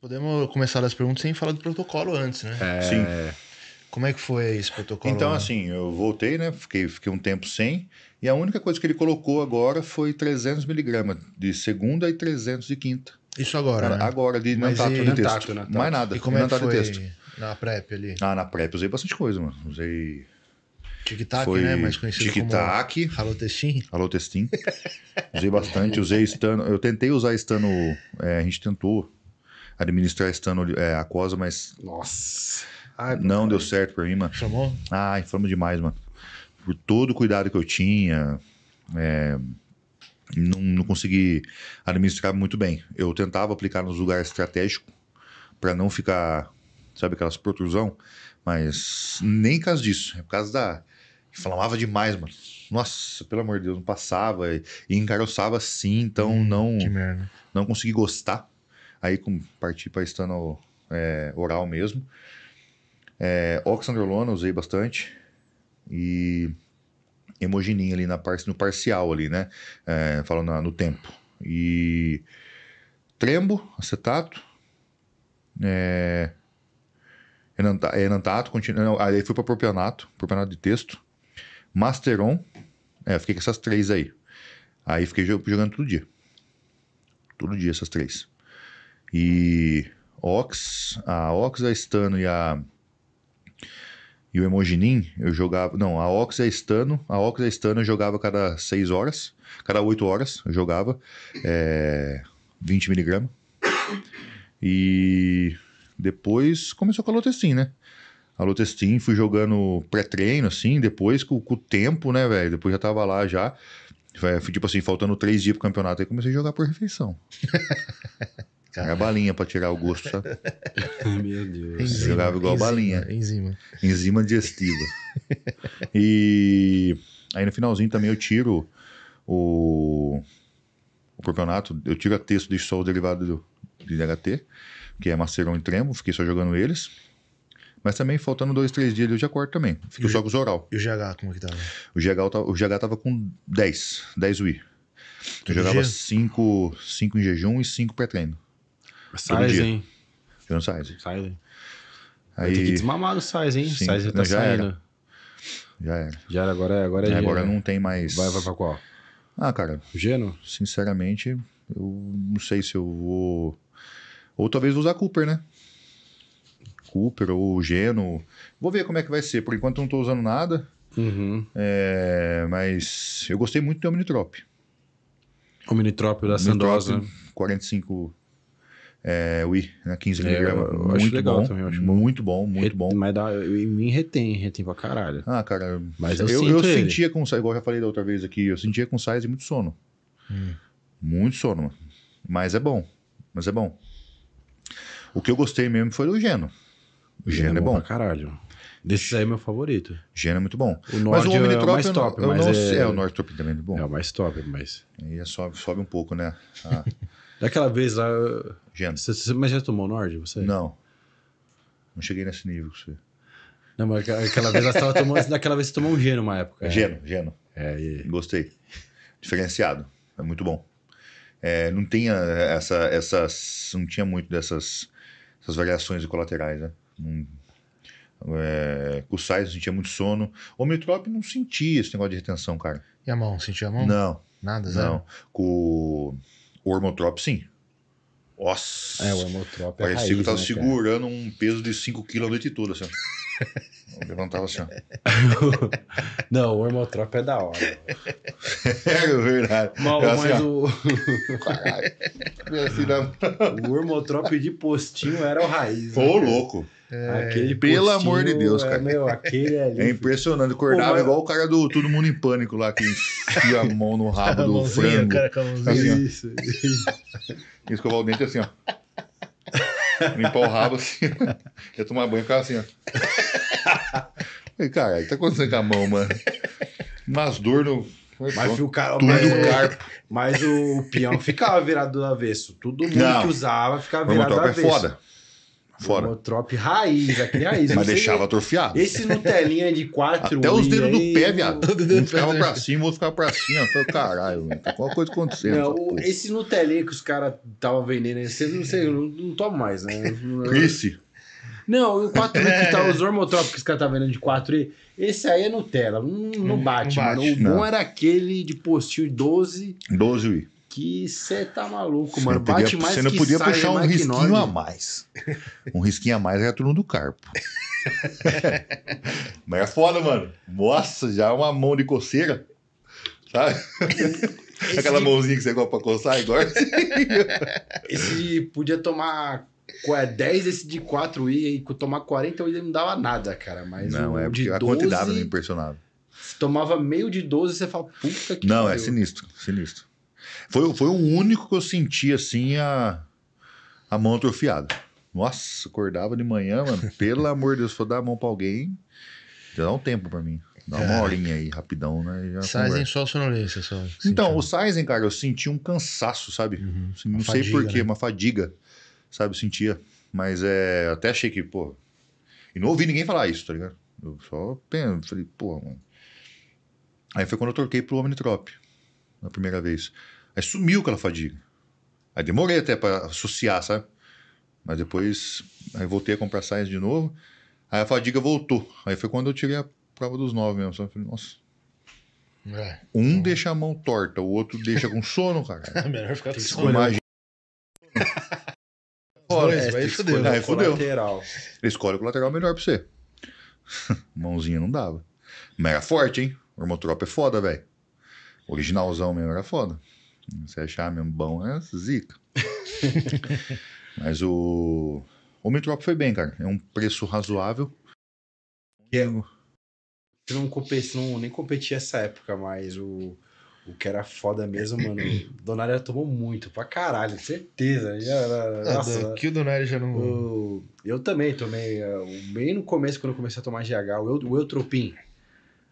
Podemos começar as perguntas sem falar do protocolo antes, né? É... Sim. Como é que foi esse protocolo? Então, assim, eu voltei, né? Fiquei, fiquei um tempo sem. E a única coisa que ele colocou agora foi 300 miligramas de segunda e 300 de quinta. Isso agora, né? Agora, de Mas e... de texto. Nantato, Mais nada. E como é que foi texto. na PrEP ali? Ah, na PrEP usei bastante coisa, mano. Usei... Tic-tac, foi... né? Mais conhecido tic -tac. como... Halotestin. Halotestin. usei bastante. Usei estano... Eu tentei usar estano... É, a gente tentou administrar estando é, aquosa, mas. Nossa! Ai, não deu certo pra mim, mano. Chamou? Ah, inflama demais, mano. Por todo o cuidado que eu tinha, é, não, não consegui administrar muito bem. Eu tentava aplicar nos lugares estratégicos para não ficar, sabe, aquelas protrusão, mas nem por causa disso, é por causa da. Inflamava demais, mano. Nossa, pelo amor de Deus, não passava e, e encaroçava assim, então hum, não. Não consegui gostar aí com, parti para estando é, oral mesmo. É, oxandrolona usei bastante e hemogininha ali na parte, no parcial ali, né? É, falando no tempo. E trembo, acetato, é, é enantato, continu, aí fui para propionato, propionato de texto, masteron, é, fiquei com essas três aí. Aí fiquei jogando todo dia. Todo dia essas três. E Ox, a Ox, a Stano e a e o Emoginin, eu jogava. Não, a Ox e a Stano. A Ox e a Stano eu jogava cada 6 horas. Cada 8 horas eu jogava. É, 20 miligramas. E depois começou com a Lotestin, né? A Lotestin fui jogando pré-treino, assim, depois com, com, o tempo, né, velho? Depois já tava lá já. Tipo assim, faltando três dias pro campeonato, aí comecei a jogar por refeição. Cara. É Era balinha pra tirar o gosto, sabe? Meu Deus. Enzima, Jogava igual enzima, balinha. Enzima. Enzima digestiva. e aí no finalzinho também eu tiro o, o campeonato, eu tiro a texto, de só o derivado do, de DHT, que é macerão e tremo, fiquei só jogando eles. Mas também, faltando dois, três dias, eu já corto também. Fico só com os oral. E o GH, como é que tava? O GH, o GH tava com 10, 10 UI. Eu jogava 5 em jejum e 5 pré-treino. Sizing. Viu no Sizing. Aí... Tem que desmamar no Sizing, hein? Sim, tá já saindo. Era. Já era. Já era, agora, é- agora é, é Agora né? não tem mais... Vai, vai pra qual? Ah, cara... Geno? Sinceramente, eu não sei se eu vou... Ou talvez usar Cooper, né? Cooper ou Geno. Vou ver como é que vai ser. Por enquanto não estou usando nada. Uhum. É, mas eu gostei muito do Omnitrop. Omnitrop da Sandosa né? 45 é, oui, né, 15 mg. É, muito legal bom, também, acho muito bom, muito bom. Mas dá, em mim retém, retém pra caralho. Ah, cara, mas eu, eu, eu sentia com igual eu já falei da outra vez aqui, eu sentia com sais muito sono. Hum. Muito sono, mas é bom, mas é bom. O que eu gostei mesmo foi do Geno. O Geno, Geno é, é bom. Pra caralho. Desses aí é meu favorito. Geno é muito bom. O Nord mas o Omnitrop é o mais top. Eu não, mas não, é... é... o Nord Top também é bom. É o mais top, mas... Aí é sobe, sobe um pouco, né? Ah. Daquela vez lá, Gênero. Você, você, mas já tomou Nord, você? Não. Não cheguei nesse nível você. Não, mas aquela vez você tomando, naquela vez você tomou um uma época. É. gênio. É, e... Gostei. Diferenciado. É muito bom. É, não tinha essa, essas. Não tinha muito dessas essas variações de colaterais, né? Não, é, com o Sais eu sentia muito sono. O Mitrop não sentia esse negócio de retenção, cara. E a mão? Sentia a mão? Não. Nada, zero? Não. Com o Hormotrop, sim. Nossa! É, o Hemotrop é Parecia que eu tava né, segurando cara? um peso de 5 kg a noite toda, assim. Eu levantava assim. Não, o Hermotrop é da hora. É verdade. Mal, é assim, mas o. Caralho. Assim, o Hermotrop de postinho era o raiz. Né, Ô, né, louco. Cara? É, aquele pelo amor de Deus, é cara. É, meu, aquele é é ali. É impressionante. Acordava igual o cara do Todo Mundo em Pânico lá, que enfia a mão no rabo do frango. Cara, com a mãozinha. Assim, isso. Escovar o dente assim, ó. Limpar o rabo assim. quer tomar banho e ficava assim, ó. E, cara, o que tá acontecendo com a mão, mano? mas dor no. Mas, o cara, mas, mas o peão ficava virado do avesso. Todo mundo Não. que usava ficava virado do avesso. É foda. Fora. O Motrop raiz, aquele raiz. Mas deixava atrofiado. Esse Nutelinha de quatro. Até os dedos aí, do pé, viado. Um ficava pra cima, o outro ficava pra cima. falei, caralho, velho. Tá Qual coisa acontecendo? Não, o, esse Nutelinha que os caras estavam vendendo, esse, não sei, não, não tomo mais, né? Esse. Não, o 4 é. que tá, os hormotrópicos que os caras tá vendendo de 4 esse aí é Nutella, não, não bate, não bate mano. O bom era aquele de postil 12. 12 que você tá maluco, mano. Bate teria, mais Você não podia puxar um risquinho a mais. Um risquinho a mais é a turma do Carpo. Mas é foda, mano. Nossa, já é uma mão de coceira. Sabe? Esse... Aquela mãozinha que você gosta pra coçar igual. Esse podia tomar 10 é, esse de 4 e tomar 40 ele não dava nada, cara. Mas não, é porque 12, quantidade me impressionava. Tomava meio de 12 e você fala, puta que Não, é pariu. é sinistro, sinistro. Foi, foi o único que eu senti, assim, a, a mão atrofiada. Nossa, acordava de manhã, mano. Pelo amor de Deus, se eu dar a mão pra alguém, dá um tempo pra mim. Dá uma cara. É. horinha aí, rapidão, né? Já Sizen só sonolência, só. Então, o Sizen, cara, eu senti um cansaço, sabe? Uhum. não sei porquê, né? uma fadiga, sabe? Eu sentia. Mas é, até achei que, pô. E não ouvi ninguém falar isso, tá ligado? Eu só penso, falei, pô, mano. Aí foi quando eu troquei pro Omnitrop, na primeira vez. Aí sumiu aquela fadiga. Aí demorei até para associar, sabe? Mas depois aí voltei a comprar saias de novo. Aí a fadiga voltou. Aí foi quando eu tirei a prova dos nove mesmo. Só Falei, nossa. É, um deixa a mão torta, o outro deixa com sono, cara. É melhor ficar com sono. Imagina. Olha, fudeu. Né? Aí fudeu. Lateral. Escolhe o lateral melhor pra você. Mãozinha não dava. Mas era forte, hein? O Ormotrop é foda, velho. Originalzão mesmo era foda. Se achar mesmo bom, é zica. Mas o. O Mitrop foi bem, cara. É um preço razoável. E é, você não, competi, não nem competi essa época, mas o, o que era foda mesmo, mano. Donária tomou muito, pra caralho, certeza. Já, ah, nossa, que o Donária já não. O, eu também tomei. Bem no começo, quando eu comecei a tomar GH, o, o Eutropin,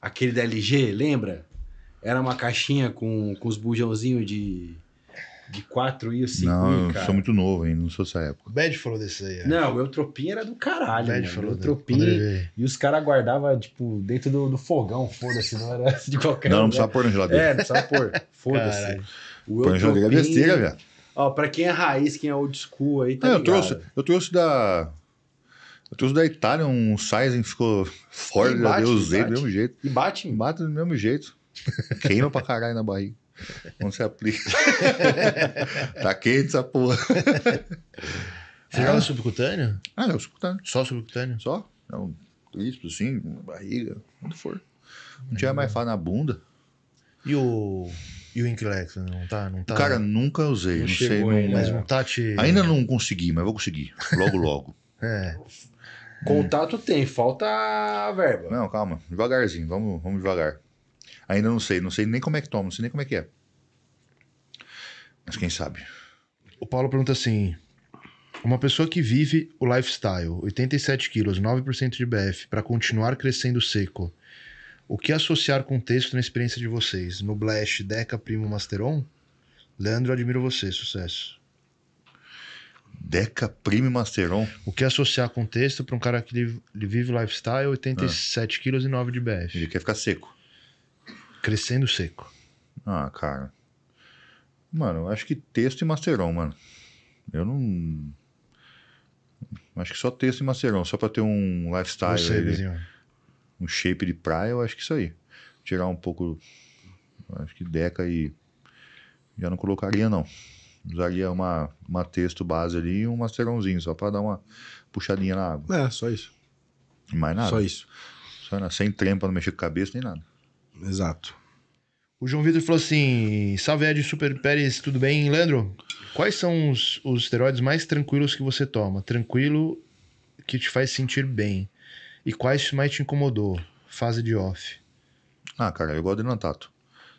aquele da LG, lembra? Era uma caixinha com, com os bujãozinhos de, de 4 e 5 Não, eu sou muito novo ainda, não sou dessa época. O Bad falou desse aí. É. Não, o Eutropim era do caralho. O Bad mano. falou. Eutropim. E os caras guardavam, tipo, dentro do, do fogão, foda-se, não era de qualquer Não, não precisava pôr na geladeira. É, não precisava pôr. Foda-se. o na geladeira é besteira, velho. Ó, pra quem é raiz, quem é old school aí, tá não, eu trouxe, eu trouxe da. Eu trouxe da Itália um sizing ficou forte, eu usei do mesmo jeito. E bate? Bate do mesmo jeito. Queima pra caralho na barriga. Não se aplica. tá quente essa porra. Você é. subcutâneo? Ah, não, é subcutâneo. Só subcutâneo? Só? É um tríceps, assim, barriga, onde for. Não tinha mais fá na bunda. E o. E o Inquilex, né? não tá? Não tá Cara, nunca usei. Não, não sei. Não, ainda, é. mas não tá te. Ainda não consegui, mas vou conseguir. Logo, logo. é. Contato tem, falta a verba. Não, calma. Devagarzinho, vamos, vamos devagar. Ainda não sei, não sei nem como é que toma, não sei nem como é que é. Mas quem sabe. O Paulo pergunta assim: uma pessoa que vive o lifestyle, 87 quilos, 9% de BF, para continuar crescendo seco, o que associar com o texto na experiência de vocês? No Blast, Deca, Primo, Masteron? Leandro, admiro você, sucesso. Deca, Primo e Masteron? O que associar com o texto para um cara que vive o lifestyle, 87 ah. quilos e 9 de BF? Ele quer ficar seco. Crescendo seco. Ah, cara. Mano, eu acho que texto e masteron, mano. Eu não. Acho que só texto e masteron, só pra ter um lifestyle. aí, um shape de praia, eu acho que isso aí. Tirar um pouco. Acho que Deca e. Já não colocaria, não. Usaria uma, uma texto base ali e um masteronzinho, só pra dar uma puxadinha na água. É, só isso. Mais nada. Só isso. Só nada. Sem trempa, não mexer com a cabeça, nem nada. Exato. O João Vitor falou assim: Salve Ed Super Pérez, tudo bem? Leandro, quais são os, os esteroides mais tranquilos que você toma? Tranquilo que te faz sentir bem. E quais mais te incomodou? Fase de off. Ah, cara, eu gosto de Nantato.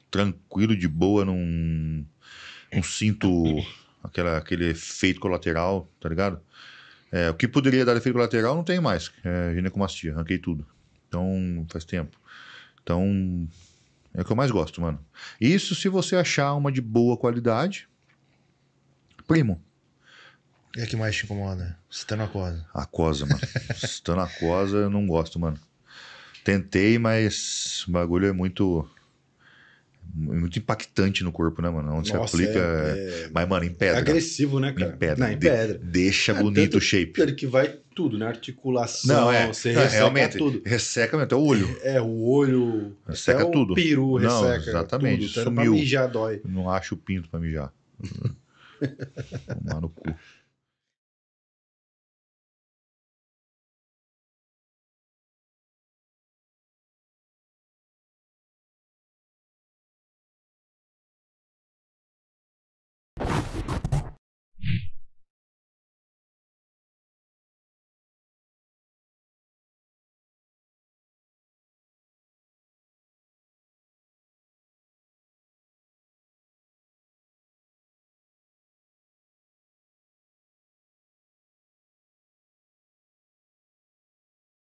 Tranquilo, de boa, não, não sinto aquela, aquele efeito colateral, tá ligado? É, o que poderia dar efeito colateral não tem mais. É ginecomastia, arranquei tudo. Então, faz tempo. Então, é o que eu mais gosto, mano. Isso se você achar uma de boa qualidade. Primo. É que mais te incomoda? A cosa, mano. cosa, eu não gosto, mano. Tentei, mas o bagulho é muito. É muito impactante no corpo, né, mano? Onde se você aplica. É, é, é... Mas, mano, em pedra. É agressivo, né, cara? Em pedra. Não, em pedra. De, deixa é, bonito o shape. Ele que vai tudo, né? Articulação, não, é, você resseca realmente, tudo. Resseca mesmo, até o olho. É, o olho. Resseca tudo. O peru não, resseca. Exatamente. Tudo, sumiu. Pra mijar dói. Não acho o pinto pra mijar. Tomar no cu.